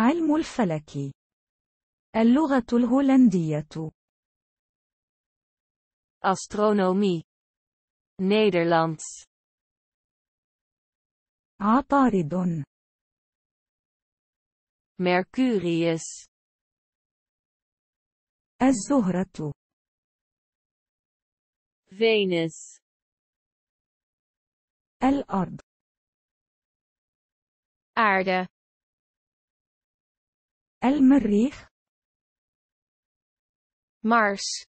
علم الفلك اللغة الهولندية أسترونومي نيدرلاندس عطارد ميركوريوس الزهرة فينوس الأرض أرده المريخ مارس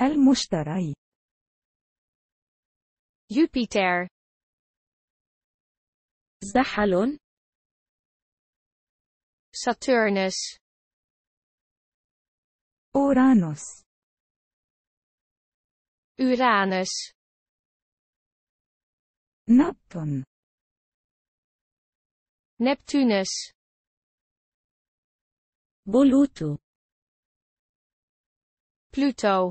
المشتري يوبيتر زحل ساتورنس أورانوس اورانوس نبتون نبتونس بولوتو بلوتو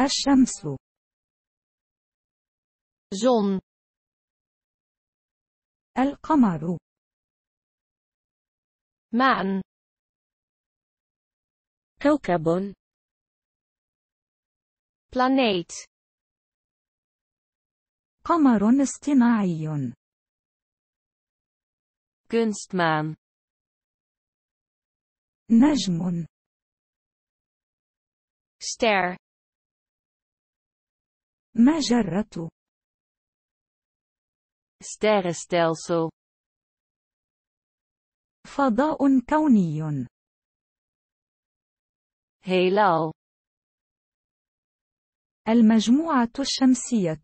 الشمس زون القمر مان. كوكب بلانيت قمر اصطناعي كونستمان نجم ستير مجرة ستيلسو فضاء كوني هيلال المجموعة الشمسية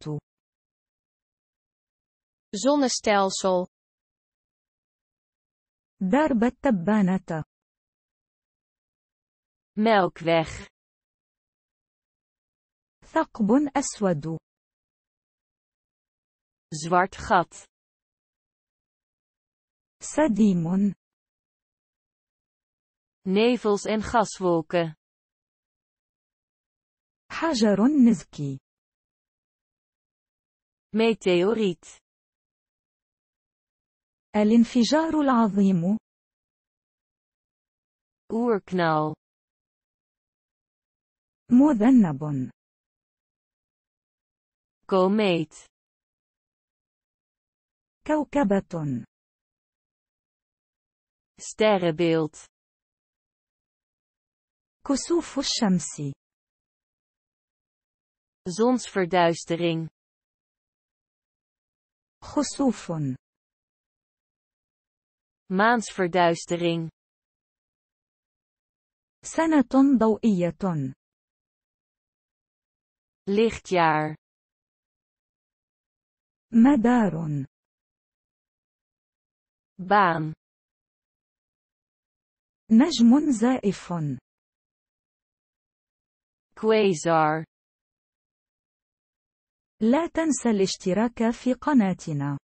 زون ستيلسو درب التبانة Melkweg. ثقب أسود. Zwart gat. سديم. Nevels en gaswolken. حجر نزكي. Meteoriet. الانفجار العظيم. Oerknal. مذنب komeet كوكبة sterrenbeeld كسوف الشمس zonsverduistering خسوف maansverduistering سنة ضوئية lichtjaar مدار Baan. نجم زائف Quasar. لا تنسى الاشتراك في قناتنا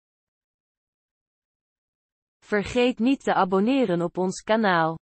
Vergeet niet te abonneren op ons kanaal.